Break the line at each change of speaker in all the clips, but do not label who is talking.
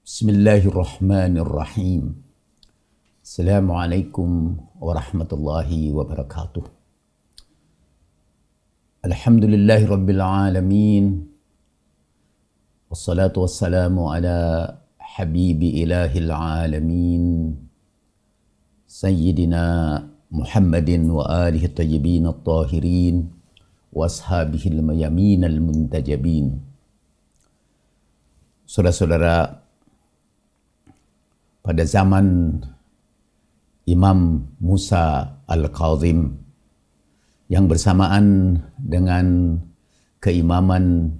بسم الله الرحمن الرحيم السلام عليكم ورحمة الله وبركاته الحمد لله رب العالمين والصلاة والسلام على حبيب إله العالمين سيدنا محمد وآله الطيبين الطاهرين وأصحابه الميمين المنتجبين Saudara-saudara pada zaman Imam Musa Al-Kazim yang bersamaan dengan keimaman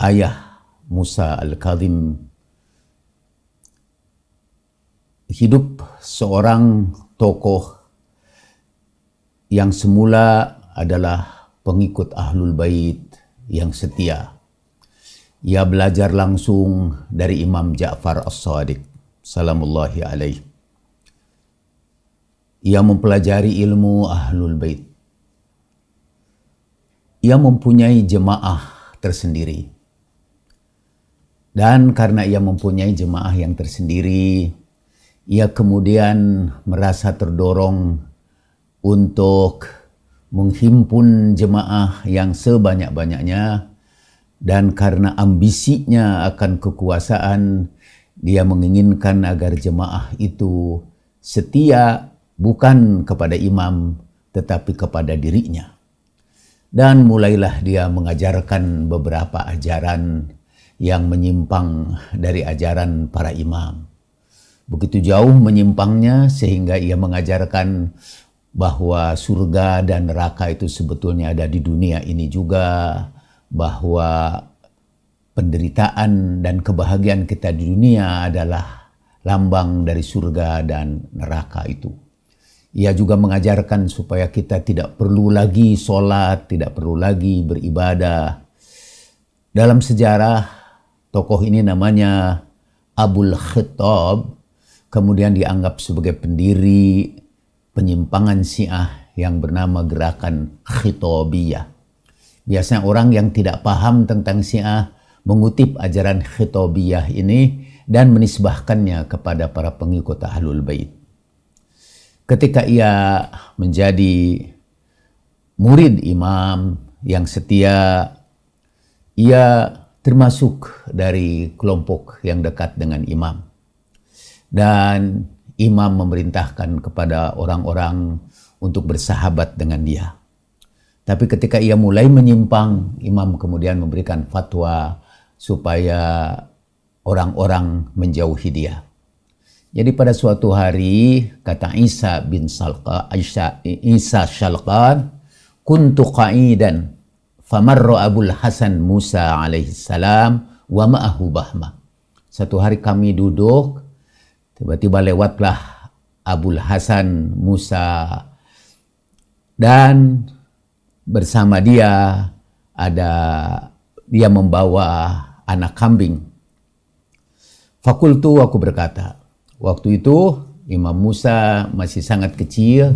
ayah Musa Al-Kazim hidup seorang tokoh yang semula adalah pengikut Ahlul Bait yang setia. Ia belajar langsung dari Imam Ja'far As-Sadiq salamullahi alaih. Ia mempelajari ilmu Ahlul Bait. Ia mempunyai jemaah tersendiri. Dan karena ia mempunyai jemaah yang tersendiri, ia kemudian merasa terdorong untuk menghimpun jemaah yang sebanyak-banyaknya dan karena ambisinya akan kekuasaan, dia menginginkan agar jemaah itu setia bukan kepada imam tetapi kepada dirinya. Dan mulailah dia mengajarkan beberapa ajaran yang menyimpang dari ajaran para imam. Begitu jauh menyimpangnya sehingga ia mengajarkan bahwa surga dan neraka itu sebetulnya ada di dunia ini juga, bahwa penderitaan dan kebahagiaan kita di dunia adalah lambang dari surga dan neraka itu. Ia juga mengajarkan supaya kita tidak perlu lagi sholat, tidak perlu lagi beribadah. Dalam sejarah, tokoh ini namanya Abul Khattab, kemudian dianggap sebagai pendiri penyimpangan Syiah yang bernama gerakan Khitobiyah. Biasanya orang yang tidak paham tentang Syiah mengutip ajaran khitobiyah ini dan menisbahkannya kepada para pengikut Ahlul Bait. Ketika ia menjadi murid imam yang setia, ia termasuk dari kelompok yang dekat dengan imam. Dan imam memerintahkan kepada orang-orang untuk bersahabat dengan dia. Tapi ketika ia mulai menyimpang, imam kemudian memberikan fatwa supaya orang-orang menjauhi dia. Jadi pada suatu hari kata Isa bin Salqa Isa, Isa Shalqan kuntu qa'idan famarra Abul Hasan Musa alaihi salam wa ma'ahu bahma. Satu hari kami duduk tiba-tiba lewatlah Abul Hasan Musa dan bersama dia ada dia membawa anak kambing. Fakultu aku berkata, waktu itu Imam Musa masih sangat kecil,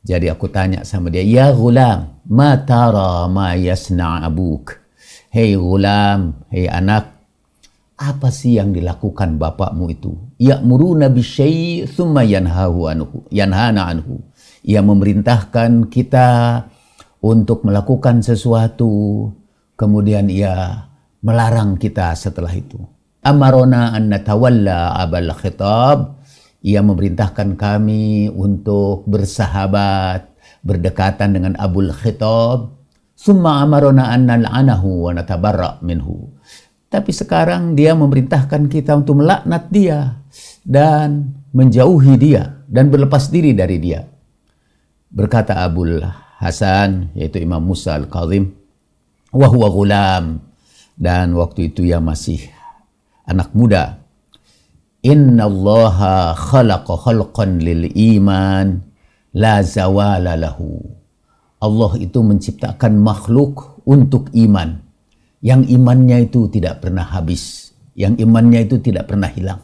jadi aku tanya sama dia, Ya gulam, ma tara ma yasna abuk? Hei gulam, hei anak, apa sih yang dilakukan bapakmu itu? Ya muruna bisyai thumma yanhahu anhu, yanhana anhu. Ia memerintahkan kita untuk melakukan sesuatu, kemudian ia melarang kita setelah itu. Amarona an natawalla abal khitab. Ia memerintahkan kami untuk bersahabat, berdekatan dengan Abul Khitab. Summa amarona an anahu wa natabarra minhu. Tapi sekarang dia memerintahkan kita untuk melaknat dia dan menjauhi dia dan berlepas diri dari dia. Berkata Abul Hasan, yaitu Imam Musa al-Kazim, wahwa gulam, dan waktu itu ia masih anak muda. Inna allaha khalaqa khalqan lil iman la zawala lahu. Allah itu menciptakan makhluk untuk iman. Yang imannya itu tidak pernah habis. Yang imannya itu tidak pernah hilang.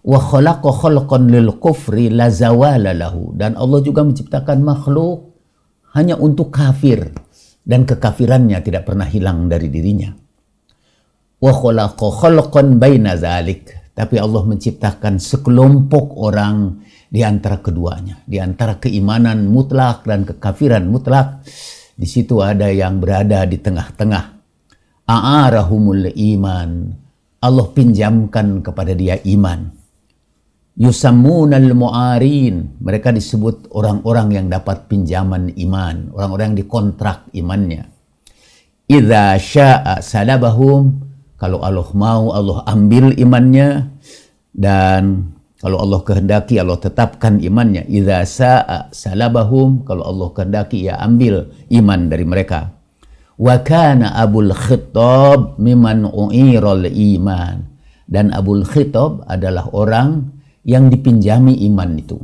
Wa khalaqa khalqan lil kufri la zawala lahu. Dan Allah juga menciptakan makhluk hanya untuk kafir. Dan kekafirannya tidak pernah hilang dari dirinya wa khalaqa khalqan zalik. Tapi Allah menciptakan sekelompok orang di antara keduanya, di antara keimanan mutlak dan kekafiran mutlak. Di situ ada yang berada di tengah-tengah. A'arahumul iman. Allah pinjamkan kepada dia iman. Yusammunal mu'arin. Mereka disebut orang-orang yang dapat pinjaman iman. Orang-orang yang dikontrak imannya. Idza sya'a salabahum kalau Allah mau, Allah ambil imannya dan kalau Allah kehendaki, Allah tetapkan imannya. Idza sa'a salabahum, kalau Allah kehendaki, ya ambil iman dari mereka. Wa kana Abul Khitab miman u'iral iman. Dan Abul Khitab adalah orang yang dipinjami iman itu.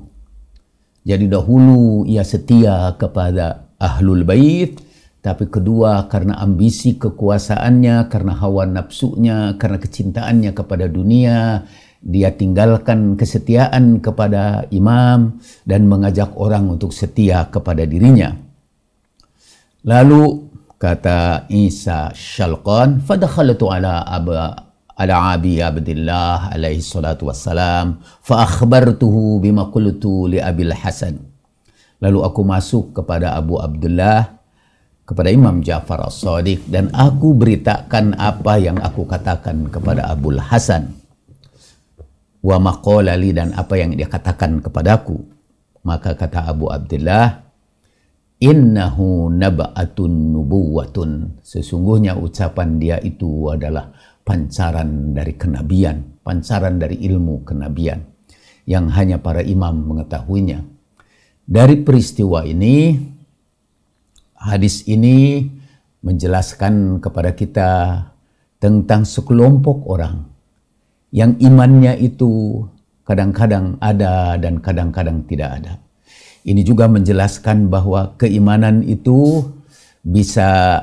Jadi dahulu ia setia kepada ahlul bait, tapi kedua karena ambisi kekuasaannya, karena hawa nafsunya, karena kecintaannya kepada dunia, dia tinggalkan kesetiaan kepada imam dan mengajak orang untuk setia kepada dirinya. Lalu kata Isa Shalqan, fadakhalatu ala aba ala abi abdillah alaihi salatu wassalam fa akhbartuhu bima qultu li abil hasan lalu aku masuk kepada Abu Abdullah kepada Imam Ja'far al sadiq dan aku beritakan apa yang aku katakan kepada Abul Hasan wa maqolali dan apa yang dia katakan kepadaku maka kata Abu Abdullah innahu naba'atun nubuwatun sesungguhnya ucapan dia itu adalah pancaran dari kenabian pancaran dari ilmu kenabian yang hanya para imam mengetahuinya dari peristiwa ini Hadis ini menjelaskan kepada kita tentang sekelompok orang yang imannya itu kadang-kadang ada dan kadang-kadang tidak ada. Ini juga menjelaskan bahwa keimanan itu bisa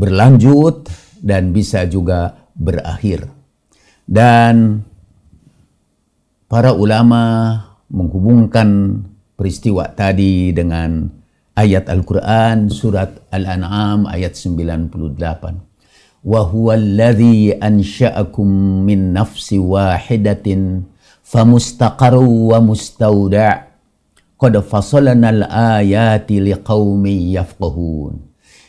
berlanjut dan bisa juga berakhir. Dan para ulama menghubungkan peristiwa tadi dengan ayat Al-Quran surat Al-An'am ayat 98. وَهُوَ الَّذِي أَنْشَأَكُمْ مِنْ نَفْسِ وَاحِدَةٍ famustaqaru وَمُسْتَوْدَعُ قَدْ فَصَلَنَا الْآيَاتِ لِقَوْمِ يَفْقَهُونَ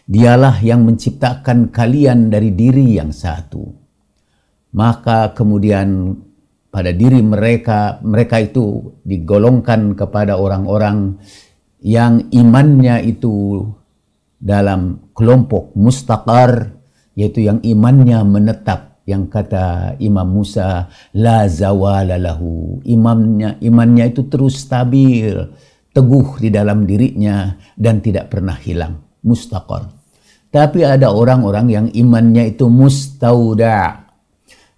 Dialah yang menciptakan kalian dari diri yang satu. Maka kemudian pada diri mereka, mereka itu digolongkan kepada orang-orang yang imannya itu dalam kelompok mustaqar yaitu yang imannya menetap yang kata Imam Musa la zawala lahu imannya imannya itu terus stabil teguh di dalam dirinya dan tidak pernah hilang mustaqar tapi ada orang-orang yang imannya itu mustauda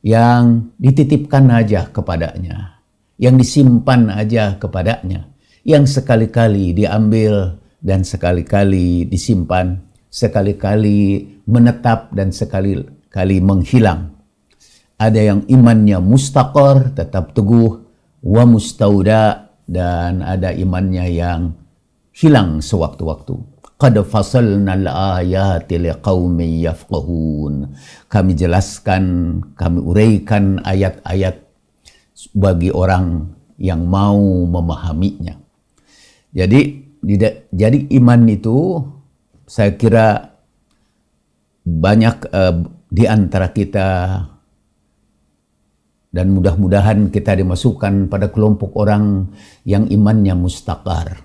yang dititipkan aja kepadanya yang disimpan aja kepadanya yang sekali-kali diambil dan sekali-kali disimpan, sekali-kali menetap dan sekali-kali menghilang. Ada yang imannya mustaqor, tetap teguh, wa mustauda dan ada imannya yang hilang sewaktu-waktu. Qad al ayati liqaumi yafqahun. Kami jelaskan, kami uraikan ayat-ayat bagi orang yang mau memahaminya. Jadi jadi iman itu saya kira banyak uh, di antara kita dan mudah-mudahan kita dimasukkan pada kelompok orang yang imannya mustakar.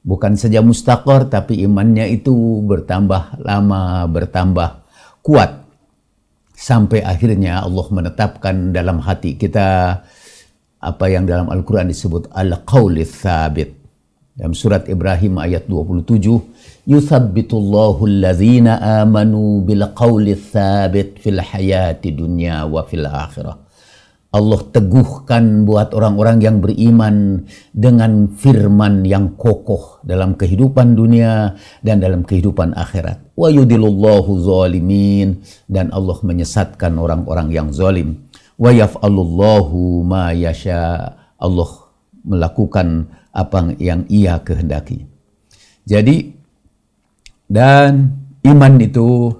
Bukan saja mustakar tapi imannya itu bertambah lama, bertambah kuat. Sampai akhirnya Allah menetapkan dalam hati kita apa yang dalam Al-Quran disebut al-qawli thabit dalam surat Ibrahim ayat 27, "Yuthabbitullahu allazina amanu bil qawli thabit fil hayati dunya wa fil akhirah." Allah teguhkan buat orang-orang yang beriman dengan firman yang kokoh dalam kehidupan dunia dan dalam kehidupan akhirat. Wa yudilullahu zalimin dan Allah menyesatkan orang-orang yang zalim. Wa yaf'alullahu ma yasha. Allah melakukan apa yang ia kehendaki. Jadi dan iman itu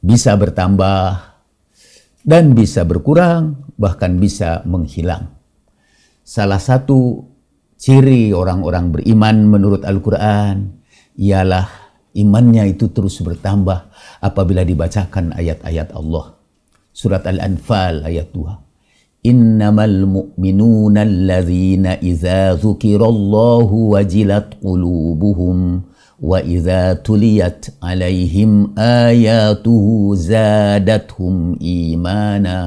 bisa bertambah dan bisa berkurang bahkan bisa menghilang. Salah satu ciri orang-orang beriman menurut Al-Qur'an ialah imannya itu terus bertambah apabila dibacakan ayat-ayat Allah. Surat Al-Anfal ayat 2. إنما المؤمنون الذين إذا ذكر الله وجلت قلوبهم وإذا تليت عليهم آياته زادتهم إيمانا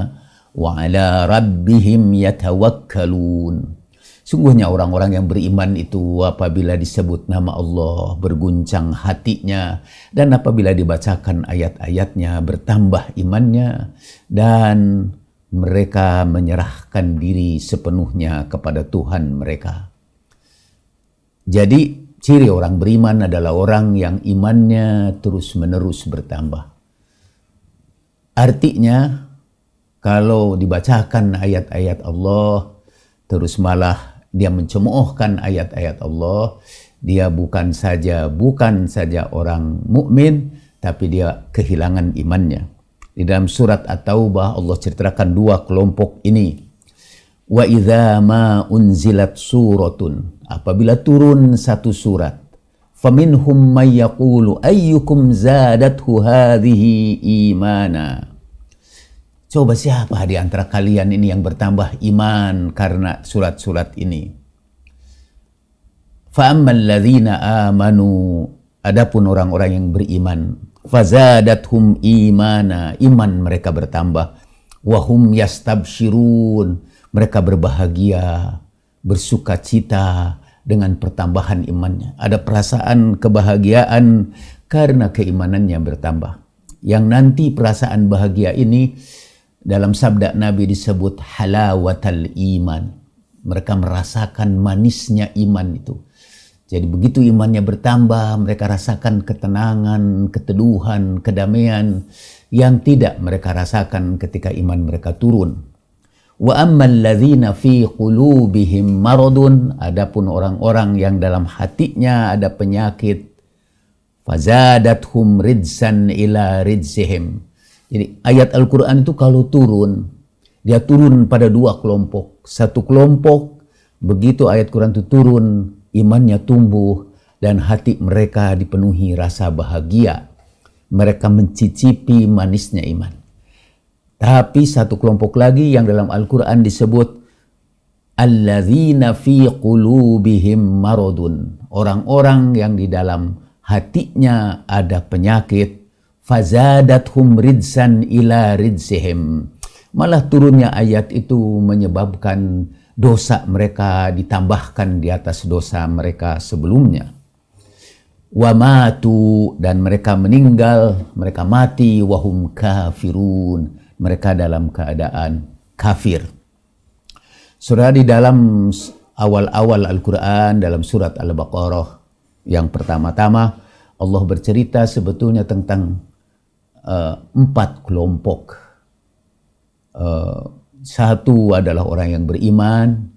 وعلى ربهم يتوكلون Sungguhnya orang-orang yang beriman itu apabila disebut nama Allah berguncang hatinya dan apabila dibacakan ayat-ayatnya bertambah imannya dan mereka menyerahkan diri sepenuhnya kepada Tuhan mereka. Jadi ciri orang beriman adalah orang yang imannya terus-menerus bertambah. Artinya kalau dibacakan ayat-ayat Allah terus malah dia mencemoohkan ayat-ayat Allah, dia bukan saja bukan saja orang mukmin tapi dia kehilangan imannya. Di dalam surat At-Taubah Allah ceritakan dua kelompok ini. Wa idza ma unzilat suratun. Apabila turun satu surat, faminhum may yaqulu ayyukum zadathu hadhihi imana. Coba siapa di antara kalian ini yang bertambah iman karena surat-surat ini? fa ladzina amanu Adapun orang-orang yang beriman fazadathum imana iman mereka bertambah wahum yastabshirun mereka berbahagia bersuka cita dengan pertambahan imannya ada perasaan kebahagiaan karena keimanannya bertambah yang nanti perasaan bahagia ini dalam sabda Nabi disebut halawatal iman mereka merasakan manisnya iman itu jadi begitu imannya bertambah, mereka rasakan ketenangan, keteduhan, kedamaian yang tidak mereka rasakan ketika iman mereka turun. Wa ammal ladzina fi qulubihim maradun, adapun orang-orang yang dalam hatinya ada penyakit, fazadathum ridsan ila ridzihim. Jadi ayat Al-Qur'an itu kalau turun, dia turun pada dua kelompok. Satu kelompok begitu ayat Quran itu turun, imannya tumbuh, dan hati mereka dipenuhi rasa bahagia. Mereka mencicipi manisnya iman. Tapi satu kelompok lagi yang dalam Al-Quran disebut Alladzina fi qulubihim maradun. Orang-orang yang di dalam hatinya ada penyakit. Fazadathum ridsan ila ridsihim. Malah turunnya ayat itu menyebabkan dosa mereka ditambahkan di atas dosa mereka sebelumnya. Wamatu dan mereka meninggal, mereka mati wahum kafirun. Mereka dalam keadaan kafir. Surah di dalam awal-awal Al-Quran dalam surat Al-Baqarah yang pertama-tama Allah bercerita sebetulnya tentang uh, empat kelompok uh, satu adalah orang yang beriman,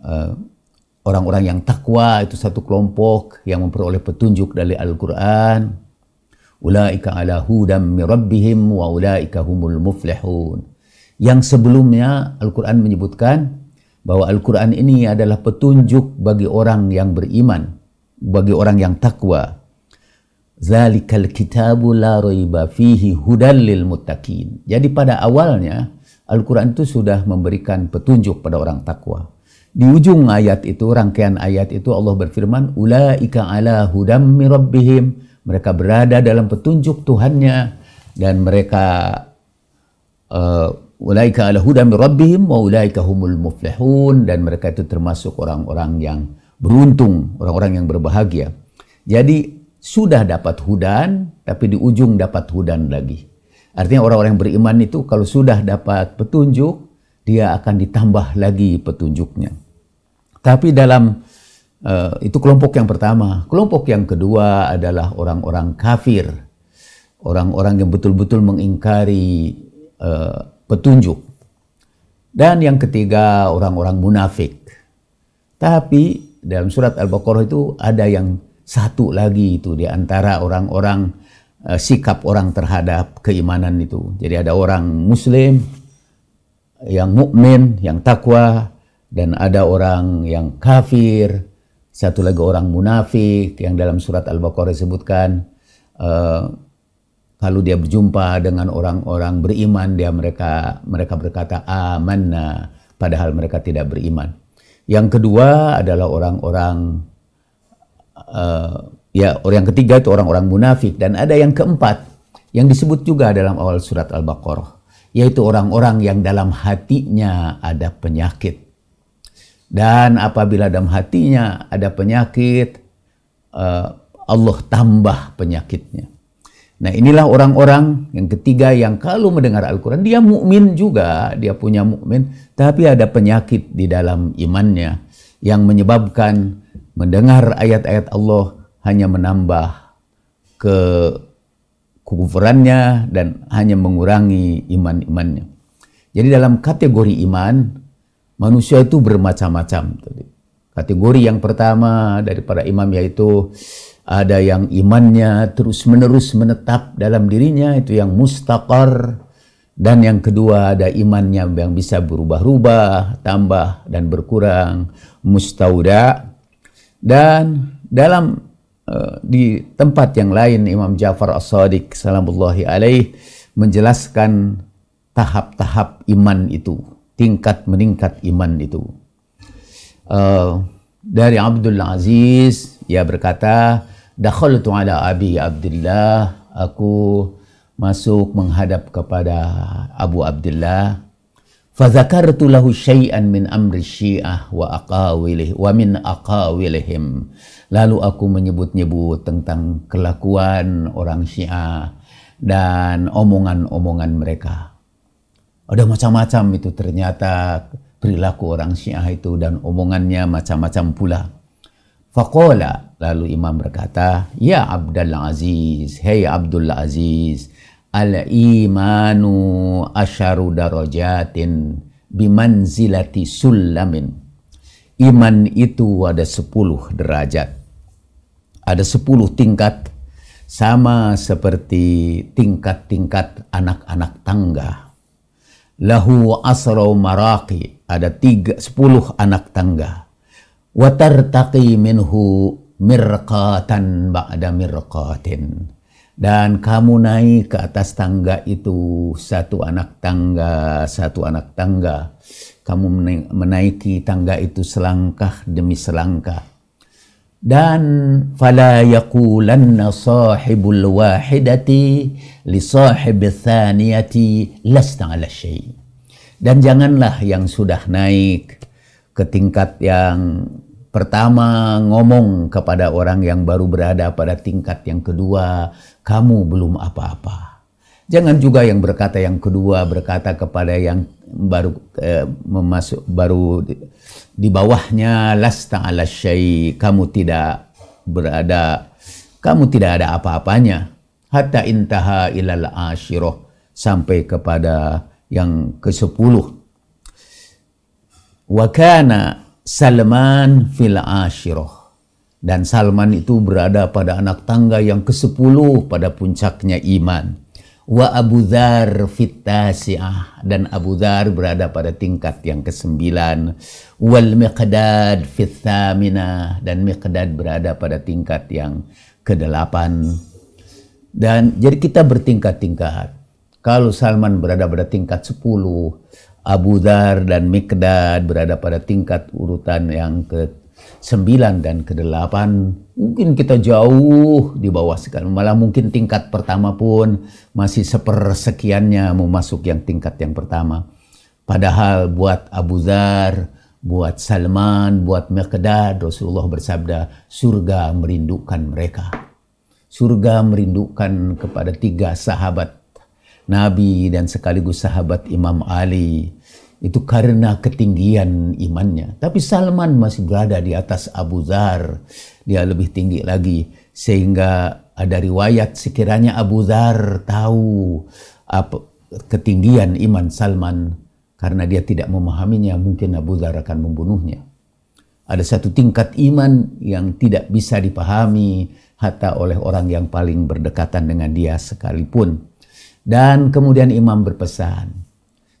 eh, orang-orang yang takwa itu satu kelompok yang memperoleh petunjuk dari Al-Quran. Ulaika ala hudam Rabbihim wa ulaika humul muflihun. Yang sebelumnya Al-Quran menyebutkan bahwa Al-Quran ini adalah petunjuk bagi orang yang beriman, bagi orang yang takwa. Zalikal kitabu la fihi lil muttaqin. Jadi pada awalnya Al-Quran itu sudah memberikan petunjuk pada orang takwa. Di ujung ayat itu, rangkaian ayat itu Allah berfirman, Ula'ika ala hudammi rabbihim. Mereka berada dalam petunjuk Tuhannya. Dan mereka, uh, Ula'ika ala hudammi rabbihim wa ula'ika humul muflehun Dan mereka itu termasuk orang-orang yang beruntung, orang-orang yang berbahagia. Jadi, sudah dapat hudan, tapi di ujung dapat hudan lagi. Artinya orang-orang yang beriman itu kalau sudah dapat petunjuk, dia akan ditambah lagi petunjuknya. Tapi dalam uh, itu kelompok yang pertama. Kelompok yang kedua adalah orang-orang kafir. Orang-orang yang betul-betul mengingkari uh, petunjuk. Dan yang ketiga orang-orang munafik. Tapi dalam surat Al-Baqarah itu ada yang satu lagi itu di antara orang-orang uh, sikap orang terhadap keimanan itu. Jadi ada orang muslim yang mukmin, yang takwa dan ada orang yang kafir, satu lagi orang munafik yang dalam surat Al-Baqarah disebutkan uh, kalau dia berjumpa dengan orang-orang beriman dia mereka mereka berkata amanna padahal mereka tidak beriman. Yang kedua adalah orang-orang uh, Ya, orang ketiga itu orang-orang munafik dan ada yang keempat yang disebut juga dalam awal surat Al-Baqarah, yaitu orang-orang yang dalam hatinya ada penyakit. Dan apabila dalam hatinya ada penyakit, eh, Allah tambah penyakitnya. Nah, inilah orang-orang yang ketiga yang kalau mendengar Al-Qur'an dia mukmin juga, dia punya mukmin, tapi ada penyakit di dalam imannya yang menyebabkan mendengar ayat-ayat Allah hanya menambah kekufurannya dan hanya mengurangi iman-imannya. Jadi dalam kategori iman, manusia itu bermacam-macam. Kategori yang pertama daripada imam yaitu ada yang imannya terus-menerus menetap dalam dirinya, itu yang mustaqar. Dan yang kedua ada imannya yang bisa berubah-ubah, tambah dan berkurang, mustauda. Dan dalam Eh, di tempat yang lain Imam Ja'far As-Sadiq salamullahi alaih menjelaskan tahap-tahap iman itu, tingkat meningkat iman itu. Uh, dari Abdul Aziz ia berkata, "Dakhaltu ala Abi Abdullah, aku masuk menghadap kepada Abu Abdullah Fadzakartu lahu syai'an min amri syiah wa aqawilih wa min aqawilihim. Lalu aku menyebut-nyebut tentang kelakuan orang syiah dan omongan-omongan mereka. Ada macam-macam itu ternyata perilaku orang syiah itu dan omongannya macam-macam pula. Faqala lalu imam berkata, "Ya Abdul Aziz, hei Abdul Aziz, al-imanu asharu darajatin zilati sulamin. Iman itu ada sepuluh derajat. Ada sepuluh tingkat sama seperti tingkat-tingkat anak-anak tangga. Lahu asro maraki ada tiga sepuluh anak tangga. Watartaqi minhu mirqatan ba'da mirqatin dan kamu naik ke atas tangga itu satu anak tangga, satu anak tangga. Kamu menaiki tangga itu selangkah demi selangkah. Dan fala yaqulanna sahibul wahidati li sahibil thaniyati lasta ala syai. Dan janganlah yang sudah naik ke tingkat yang pertama ngomong kepada orang yang baru berada pada tingkat yang kedua kamu belum apa-apa. Jangan juga yang berkata yang kedua berkata kepada yang baru eh, memasuk baru di, di bawahnya lasta ala syai kamu tidak berada kamu tidak ada apa-apanya hatta intaha ilal ashiroh sampai kepada yang ke-10 wa kana Salman fil ashiroh. Dan Salman itu berada pada anak tangga yang ke-10 pada puncaknya iman. Wa Abu Dhar fitasiah dan Abu Dhar berada pada tingkat yang ke sembilan. Wal Miqdad fithamina dan Miqdad berada pada tingkat yang ke delapan. Dan jadi kita bertingkat-tingkat. Kalau Salman berada pada tingkat sepuluh, Abu Dhar dan Miqdad berada pada tingkat urutan yang ke 9 dan ke-8 mungkin kita jauh di bawah sekali. Malah mungkin tingkat pertama pun masih sepersekiannya mau masuk yang tingkat yang pertama. Padahal buat Abu Dhar, buat Salman, buat Mekedad, Rasulullah bersabda, surga merindukan mereka. Surga merindukan kepada tiga sahabat Nabi dan sekaligus sahabat Imam Ali, itu karena ketinggian imannya. Tapi Salman masih berada di atas Abu Dhar. Dia lebih tinggi lagi. Sehingga ada riwayat sekiranya Abu Dhar tahu apa, ketinggian iman Salman karena dia tidak memahaminya mungkin Abu Dhar akan membunuhnya. Ada satu tingkat iman yang tidak bisa dipahami hatta oleh orang yang paling berdekatan dengan dia sekalipun. Dan kemudian imam berpesan,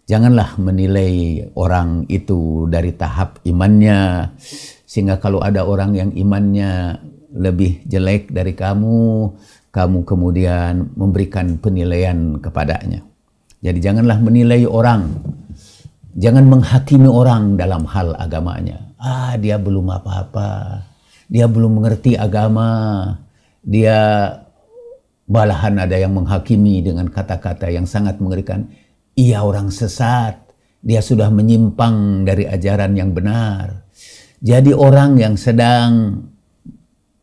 Janganlah menilai orang itu dari tahap imannya, sehingga kalau ada orang yang imannya lebih jelek dari kamu, kamu kemudian memberikan penilaian kepadanya. Jadi janganlah menilai orang, jangan menghakimi orang dalam hal agamanya. Ah, dia belum apa-apa, dia belum mengerti agama, dia balahan ada yang menghakimi dengan kata-kata yang sangat mengerikan ia orang sesat, dia sudah menyimpang dari ajaran yang benar. Jadi orang yang sedang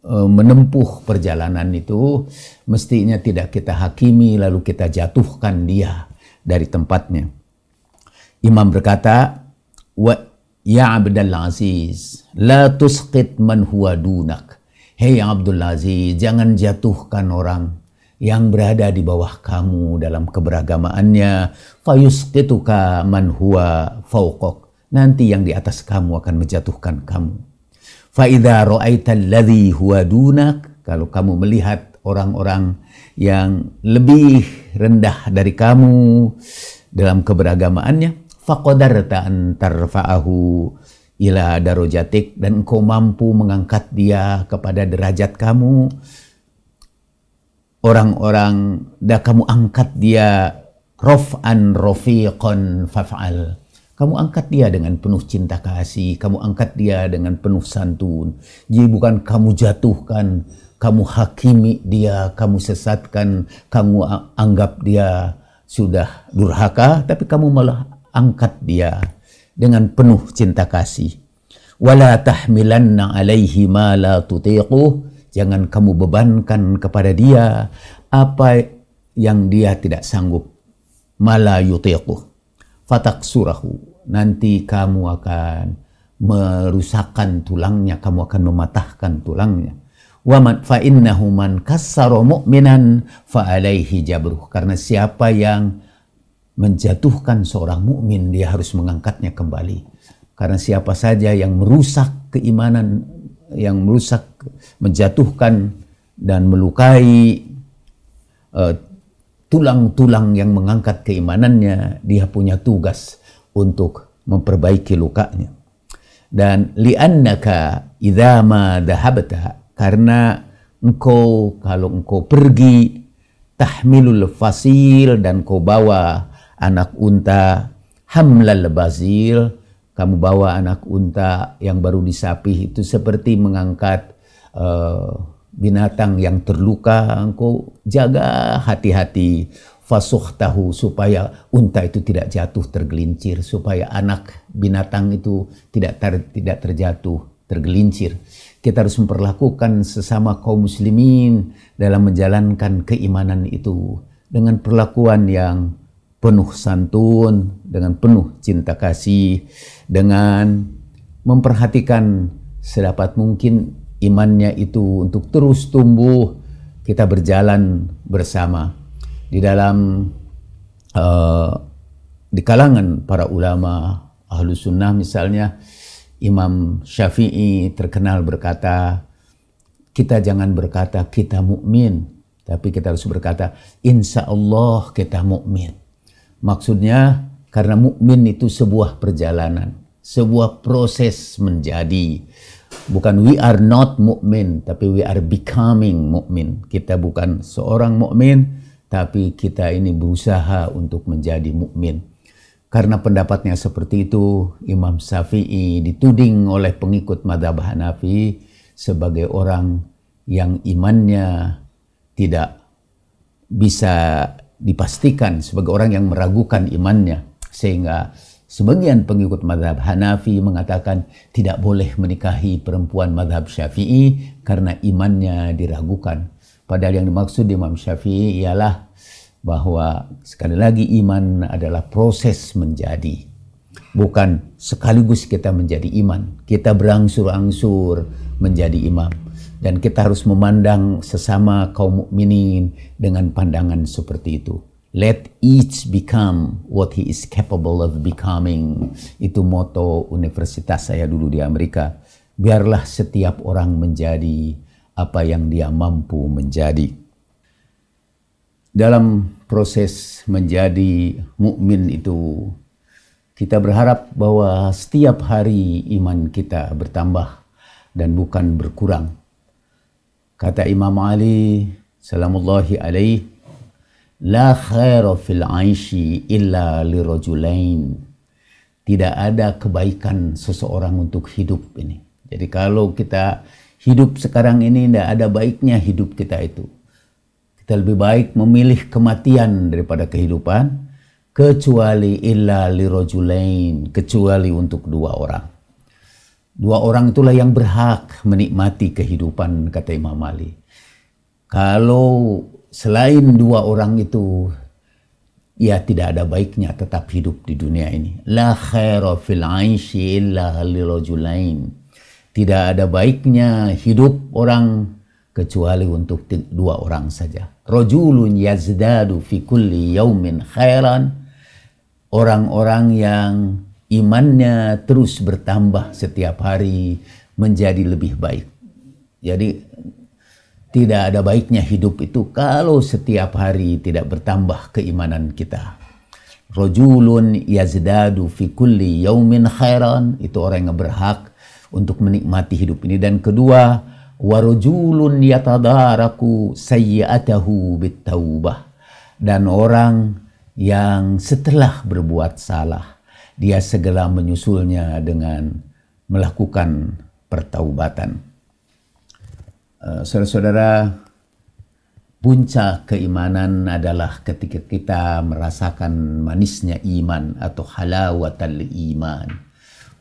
e, menempuh perjalanan itu mestinya tidak kita hakimi lalu kita jatuhkan dia dari tempatnya. Imam berkata, "Wa ya Abdul Aziz, la tusqit man huwa dunak." Hei Abdul Aziz, jangan jatuhkan orang yang berada di bawah kamu dalam keberagamaannya fayusqituka man huwa fawqak nanti yang di atas kamu akan menjatuhkan kamu fa idza ladi dunak kalau kamu melihat orang-orang yang lebih rendah dari kamu dalam keberagamaannya faqadarta an tarfa'ahu ila darojatik dan engkau mampu mengangkat dia kepada derajat kamu orang-orang dah kamu angkat dia rof'an rofiqon faf'al kamu angkat dia dengan penuh cinta kasih, kamu angkat dia dengan penuh santun. Jadi bukan kamu jatuhkan, kamu hakimi dia, kamu sesatkan, kamu anggap dia sudah durhaka, tapi kamu malah angkat dia dengan penuh cinta kasih. Wala tahmilanna alaihi ma la tutiquh Jangan kamu bebankan kepada dia apa yang dia tidak sanggup. Mala Fatak surahu. Nanti kamu akan merusakkan tulangnya, kamu akan mematahkan tulangnya. Wa man fa innahu man kassara mu'minan fa alaihi jabruh. Karena siapa yang menjatuhkan seorang mukmin dia harus mengangkatnya kembali. Karena siapa saja yang merusak keimanan, yang merusak menjatuhkan dan melukai eh, tulang-tulang uh, yang mengangkat keimanannya, dia punya tugas untuk memperbaiki lukanya. Dan li'annaka idama dahabata, dahabta karena engkau kalau engkau pergi tahmilul fasil dan kau bawa anak unta hamlal bazil kamu bawa anak unta yang baru disapih itu seperti mengangkat Eh, binatang yang terluka, engkau jaga hati-hati fasuh tahu supaya unta itu tidak jatuh tergelincir, supaya anak binatang itu tidak ter, tidak terjatuh tergelincir. Kita harus memperlakukan sesama kaum muslimin dalam menjalankan keimanan itu dengan perlakuan yang penuh santun, dengan penuh cinta kasih, dengan memperhatikan sedapat mungkin imannya itu untuk terus tumbuh kita berjalan bersama di dalam uh, di kalangan para ulama ahlu sunnah misalnya Imam Syafi'i terkenal berkata kita jangan berkata kita mukmin tapi kita harus berkata insya Allah kita mukmin maksudnya karena mukmin itu sebuah perjalanan sebuah proses menjadi bukan we are not mukmin tapi we are becoming mukmin kita bukan seorang mukmin tapi kita ini berusaha untuk menjadi mukmin karena pendapatnya seperti itu Imam Syafi'i dituding oleh pengikut madhab Hanafi sebagai orang yang imannya tidak bisa dipastikan sebagai orang yang meragukan imannya sehingga Sebagian pengikut madhab Hanafi mengatakan tidak boleh menikahi perempuan madhab Syafi'i karena imannya diragukan. Padahal yang dimaksud Imam Syafi'i ialah bahwa sekali lagi iman adalah proses menjadi. Bukan sekaligus kita menjadi iman. Kita berangsur-angsur menjadi imam. Dan kita harus memandang sesama kaum mukminin dengan pandangan seperti itu. Let each become what he is capable of becoming. Itu moto universitas saya dulu di Amerika. Biarlah setiap orang menjadi apa yang dia mampu menjadi. Dalam proses menjadi mukmin itu kita berharap bahwa setiap hari iman kita bertambah dan bukan berkurang. Kata Imam Ali, Salamullahi alaihi, La khaira fil aishi illa Tidak ada kebaikan seseorang untuk hidup ini. Jadi kalau kita hidup sekarang ini tidak ada baiknya hidup kita itu. Kita lebih baik memilih kematian daripada kehidupan kecuali illa lirojulain, kecuali untuk dua orang. Dua orang itulah yang berhak menikmati kehidupan kata Imam Ali. Kalau selain dua orang itu ya tidak ada baiknya tetap hidup di dunia ini. La khaira fil aishi illa Tidak ada baiknya hidup orang kecuali untuk dua orang saja. Rajulun yazdadu fi kulli yaumin khairan. Orang-orang yang imannya terus bertambah setiap hari menjadi lebih baik. Jadi tidak ada baiknya hidup itu kalau setiap hari tidak bertambah keimanan kita. Rojulun yazdadu fi kulli yaumin khairan. Itu orang yang berhak untuk menikmati hidup ini. Dan kedua, warujulun yatadaraku sayyatahu bittawbah. Dan orang yang setelah berbuat salah, dia segera menyusulnya dengan melakukan pertaubatan. Eh, saudara-saudara, puncak keimanan adalah ketika kita merasakan manisnya iman atau halawatal iman.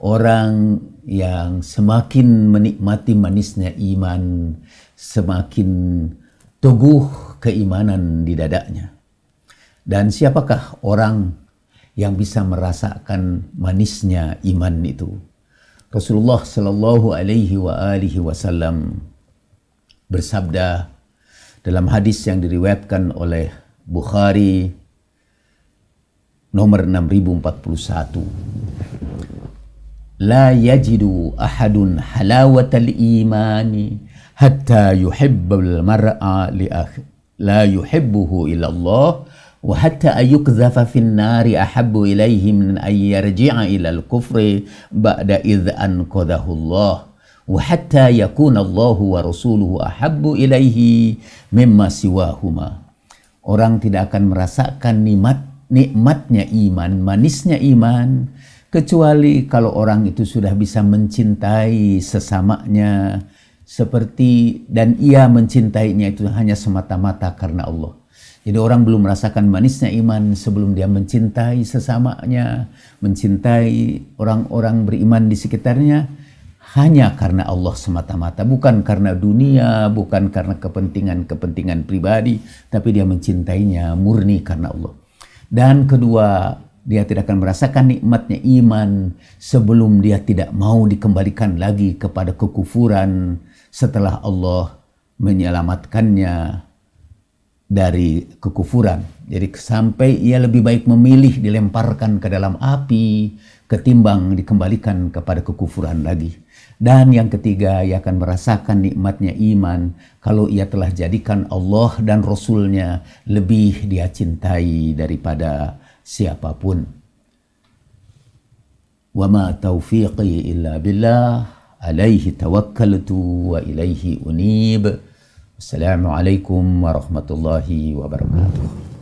Orang yang semakin menikmati manisnya iman, semakin teguh keimanan di dadanya. Dan siapakah orang yang bisa merasakan manisnya iman itu? Rasulullah Shallallahu Alaihi Wasallam bersabda dalam hadis yang diriwayatkan oleh Bukhari nomor 6041 La yajidu ahadun halawatal imani hatta yuhibbul mar'a li akhi la yuhibbuhu ila Allah wa hatta ayukzafa fin nari ahabbu ilaihi min ayyarji'a ila al-kufri ba'da idh anqadhahu Allah وحتى يكون Allah wa rasuluhu ahabbu ilaihi mimma Orang tidak akan merasakan nikmat nikmatnya iman, manisnya iman kecuali kalau orang itu sudah bisa mencintai sesamanya seperti dan ia mencintainya itu hanya semata-mata karena Allah. Jadi orang belum merasakan manisnya iman sebelum dia mencintai sesamanya, mencintai orang-orang beriman di sekitarnya, hanya karena Allah semata-mata, bukan karena dunia, bukan karena kepentingan-kepentingan pribadi, tapi dia mencintainya murni karena Allah. Dan kedua, dia tidak akan merasakan nikmatnya iman sebelum dia tidak mau dikembalikan lagi kepada kekufuran setelah Allah menyelamatkannya dari kekufuran. Jadi sampai ia lebih baik memilih dilemparkan ke dalam api ketimbang dikembalikan kepada kekufuran lagi. Dan yang ketiga, ia akan merasakan nikmatnya iman kalau ia telah jadikan Allah dan Rasulnya lebih dia cintai daripada siapapun. Wa ma taufiqi illa billah, alaihi وَإِلَيْهِ wa ilaihi unib. Assalamualaikum warahmatullahi wabarakatuh.